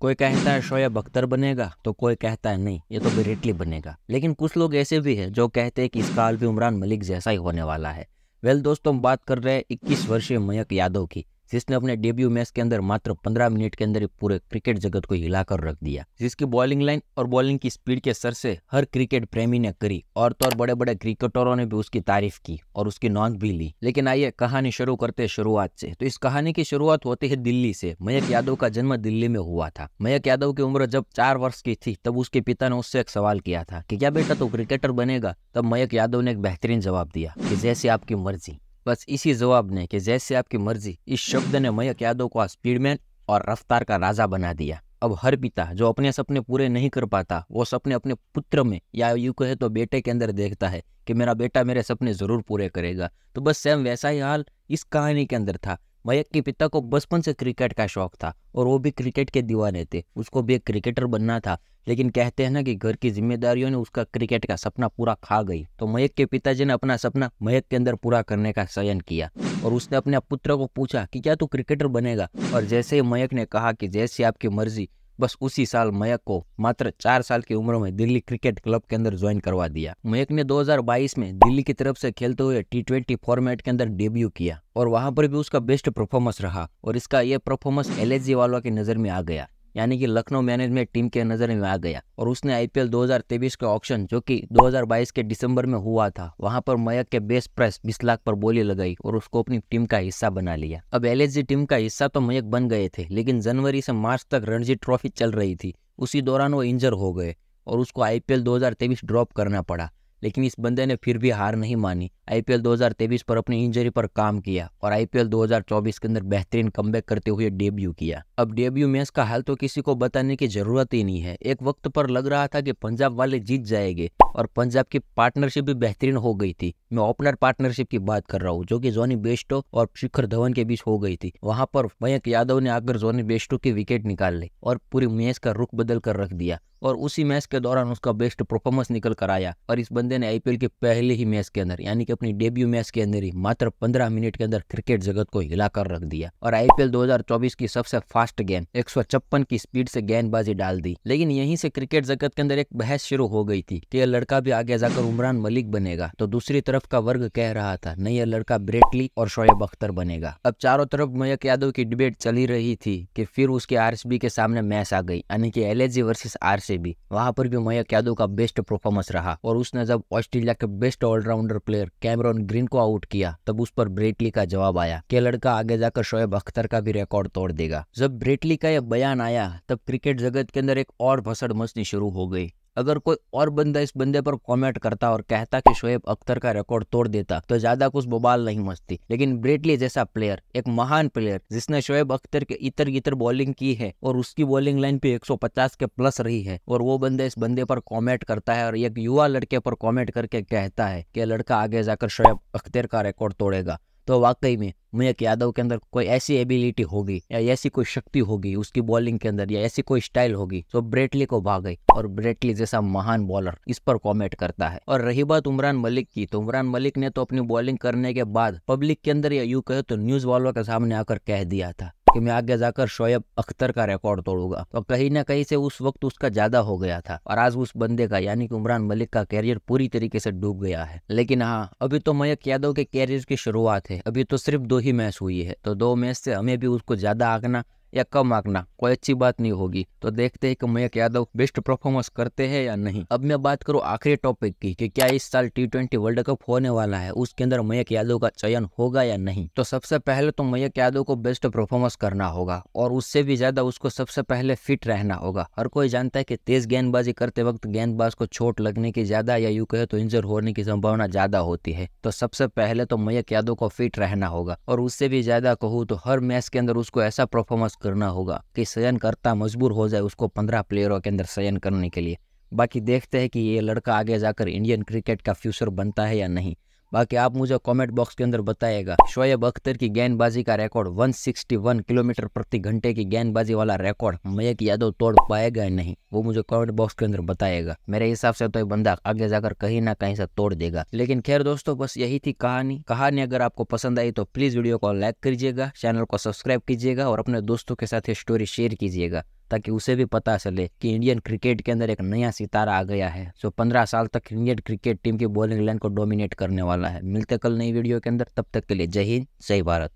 कोई कहता है शोयब अख्तर बनेगा तो कोई कहता है नहीं ये तो बिरेटली बनेगा लेकिन कुछ लोग ऐसे भी हैं जो कहते हैं कि इसका हाल भी उमरान मलिक जैसा ही होने वाला है वेल दोस्तों हम बात कर रहे हैं इक्कीस वर्षीय मयक यादव की जिसने अपने डेब्यू मैच के अंदर मात्र 15 मिनट के अंदर पूरे क्रिकेट जगत को हिलाकर रख दिया जिसकी बॉलिंग लाइन और बॉलिंग की स्पीड के सर से हर क्रिकेट प्रेमी ने करी और तो और बड़े बड़े क्रिकेटरों ने भी उसकी तारीफ की और उसकी नॉन्द भी ली लेकिन आइए कहानी शुरू करते शुरुआत से तो इस कहानी की शुरुआत होती है दिल्ली से मयक यादव का जन्म दिल्ली में हुआ था मयक यादव की उम्र जब चार वर्ष की थी तब उसके पिता ने उससे एक सवाल किया था की क्या बेटा तू क्रिकेटर बनेगा तब मयक यादव ने एक बेहतरीन जवाब दिया की जैसी आपकी मर्जी बस इसी जवाब ने कि जैसे आपकी मर्जी इस शब्द ने मयक यादव को स्पीडमैन और रफ्तार का राजा बना दिया अब हर पिता जो अपने सपने पूरे नहीं कर पाता वो सपने अपने पुत्र में या यू कहे तो बेटे के अंदर देखता है कि मेरा बेटा मेरे सपने ज़रूर पूरे करेगा तो बस सेम वैसा ही हाल इस कहानी के अंदर था मयक के पिता को बचपन से क्रिकेट का शौक था और वो भी क्रिकेट के दीवाने थे उसको भी एक क्रिकेटर बनना था लेकिन कहते हैं ना कि घर की जिम्मेदारियों ने उसका क्रिकेट का सपना पूरा खा गई तो मयक के पिताजी ने अपना सपना मयक के अंदर पूरा करने का चयन किया और उसने अपने पुत्र को पूछा कि क्या तू क्रिकेटर बनेगा और जैसे ही मयक ने कहा कि जैसी आपकी मर्जी बस उसी साल मयक को मात्र चार साल की उम्र में दिल्ली क्रिकेट क्लब के अंदर ज्वाइन करवा दिया मयक ने 2022 में दिल्ली की तरफ से खेलते हुए टी फॉर्मेट के अंदर डेब्यू किया और वहां पर भी उसका बेस्ट परफॉर्मेंस रहा और इसका यह परफॉर्मेंस एल वालों की नजर में आ गया यानी कि लखनऊ मैनेजमेंट टीम के नज़र में आ गया और उसने आईपीएल 2023 का ऑक्शन जो कि 2022 के दिसंबर में हुआ था वहां पर मयक के बेस प्राइस बीस लाख पर बोली लगाई और उसको अपनी टीम का हिस्सा बना लिया अब एल टीम का हिस्सा तो मयक बन गए थे लेकिन जनवरी से मार्च तक रणजी ट्रॉफी चल रही थी उसी दौरान वो इंजर हो गए और उसको आईपीएल 2023 ड्रॉप करना पड़ा लेकिन इस बंदे ने फिर भी हार नहीं मानी आईपीएल 2023 पर अपनी इंजरी पर काम किया और आईपीएल 2024 के अंदर बेहतरीन कम करते हुए डेब्यू किया अब डेब्यू मैच का हाल तो किसी को बताने की जरूरत ही नहीं है एक वक्त पर लग रहा था कि पंजाब वाले जीत जाएंगे और पंजाब की पार्टनरशिप भी बेहतरीन हो गई थी मैं ओपनर पार्टनरशिप की बात कर रहा हूँ जो की जोनी बेस्टो और शिखर धवन के बीच हो गई थी वहां पर मयंक यादव ने आकर जोनी बेस्टो की विकेट निकाल ली और पूरी मैच का रुख बदल कर रख दिया और उसी मैच के दौरान उसका बेस्ट परफॉर्मेंस निकल कर आया और इस बंदे बंदे ने आईपीएल के पहले ही मैच के अंदर यानी कि अपनी डेब्यू मैच के अंदर ही मात्र पंद्रह मिनट के अंदर क्रिकेट जगत को हिलाकर रख दिया और आईपीएल 2024 की सबसे फास्ट गेंद एक की स्पीड से गेंदबाजी डाल दी लेकिन यहीं से क्रिकेट जगत के अंदर एक बहस शुरू हो गई थी कि यह लड़का भी आगे जाकर उमरान मलिक बनेगा तो दूसरी तरफ का वर्ग कह रहा था नहीं यह लड़का ब्रेटली और शोएब अख्तर बनेगा अब चारों तरफ मयक यादव की डिबेट चली रही थी की फिर उसके आर के सामने मैच आ गई यानी कि एलएजी वर्सेस आर वहां पर भी मयक यादव का बेस्ट परफॉर्मेंस रहा और उसने जब जब ऑस्ट्रेलिया के best allrounder player Cameron Green को आउट किया तब उस पर ब्रेटली का जवाब आया कि लड़का आगे जाकर शोएब अख्तर का भी रिकॉर्ड तोड़ देगा जब ब्रेटली का यह बयान आया तब क्रिकेट जगत के अंदर एक और भसड़ मचनी शुरू हो गई अगर कोई और बंदा इस बंदे पर कमेंट करता और कहता कि शोएब अख्तर का रिकॉर्ड तोड़ देता तो ज्यादा कुछ बबाल नहीं मचती लेकिन ब्रेटली जैसा प्लेयर एक महान प्लेयर जिसने शोएब अख्तर के इतर इतर बॉलिंग की है और उसकी बॉलिंग लाइन पे 150 के प्लस रही है और वो बंदा इस बंदे पर कॉमेंट करता है और एक युवा लड़के पर कॉमेंट करके कहता है कि लड़का आगे जाकर शोएब अख्तर का रिकॉर्ड तोड़ेगा तो वाकई में मयंक यादव के अंदर कोई ऐसी एबिलिटी होगी या ऐसी कोई शक्ति होगी उसकी बॉलिंग के अंदर या ऐसी कोई स्टाइल होगी तो ब्रेटली को भाग गई और ब्रेटली जैसा महान बॉलर इस पर कॉमेंट करता है और रही बात उमरान मलिक की तो उमरान मलिक ने तो अपनी बॉलिंग करने के बाद पब्लिक के अंदर या यू कहे तो न्यूज वालों के सामने आकर कह दिया था कि मैं आगे जाकर शोएब अख्तर का रिकॉर्ड तोड़ूंगा तो कहीं ना कहीं से उस वक्त उसका ज्यादा हो गया था और आज उस बंदे का यानी कि उमरान मलिक का कैरियर पूरी तरीके से डूब गया है लेकिन हाँ अभी तो मयक यादव के कैरियर की शुरुआत है अभी तो सिर्फ दो ही मैच हुई है तो दो मैच से हमें भी उसको ज्यादा आंकना या कम मांगना कोई अच्छी बात नहीं होगी तो देखते हैं कि मयक यादव बेस्ट परफॉर्मेंस करते हैं या नहीं अब मैं बात करूँ आखिरी टॉपिक की कि क्या इस साल टी ट्वेंटी वर्ल्ड कप होने वाला है उसके अंदर मयक यादव का चयन होगा या नहीं तो सबसे पहले तो मयक यादव को बेस्ट परफॉर्मेंस करना होगा और उससे भी ज्यादा उसको सबसे पहले फिट रहना होगा हर कोई जानता है की तेज गेंदबाजी करते वक्त गेंदबाज को चोट लगने की ज्यादा या यू कहे तो इंजर होने की संभावना ज्यादा होती है तो सबसे पहले तो मयक यादव को फिट रहना होगा और उससे भी ज्यादा कहूँ तो हर मैच के अंदर उसको ऐसा परफॉर्मेंस करना होगा कि चयनकर्ता मजबूर हो जाए उसको पंद्रह प्लेयरों के अंदर चयन करने के लिए बाकी देखते हैं कि ये लड़का आगे जाकर इंडियन क्रिकेट का फ्यूचर बनता है या नहीं बाकी आप मुझे कमेंट बॉक्स के अंदर बताएगा शोएब अख्तर की गेंदबाजी का रिकॉर्ड 161 किलोमीटर प्रति घंटे की गेंदबाजी वाला रिकॉर्ड मयक यादव तोड़ पाएगा या नहीं वो मुझे कमेंट बॉक्स के अंदर बताएगा मेरे हिसाब से तो ये बंदा आगे जाकर कहीं ना कहीं से तोड़ देगा लेकिन खैर दोस्तों बस यही थी कहानी कहानी अगर आपको पसंद आई तो प्लीज वीडियो को लाइक कीजिएगा चैनल को सब्सक्राइब कीजिएगा और अपने दोस्तों के साथ ये स्टोरी शेयर कीजिएगा ताकि उसे भी पता चले कि इंडियन क्रिकेट के अंदर एक नया सितारा आ गया है जो पंद्रह साल तक इंडियन क्रिकेट टीम की बॉलिंग लाइन को डोमिनेट करने वाला है मिलते कल नई वीडियो के अंदर तब तक के लिए जय हिंद जय भारत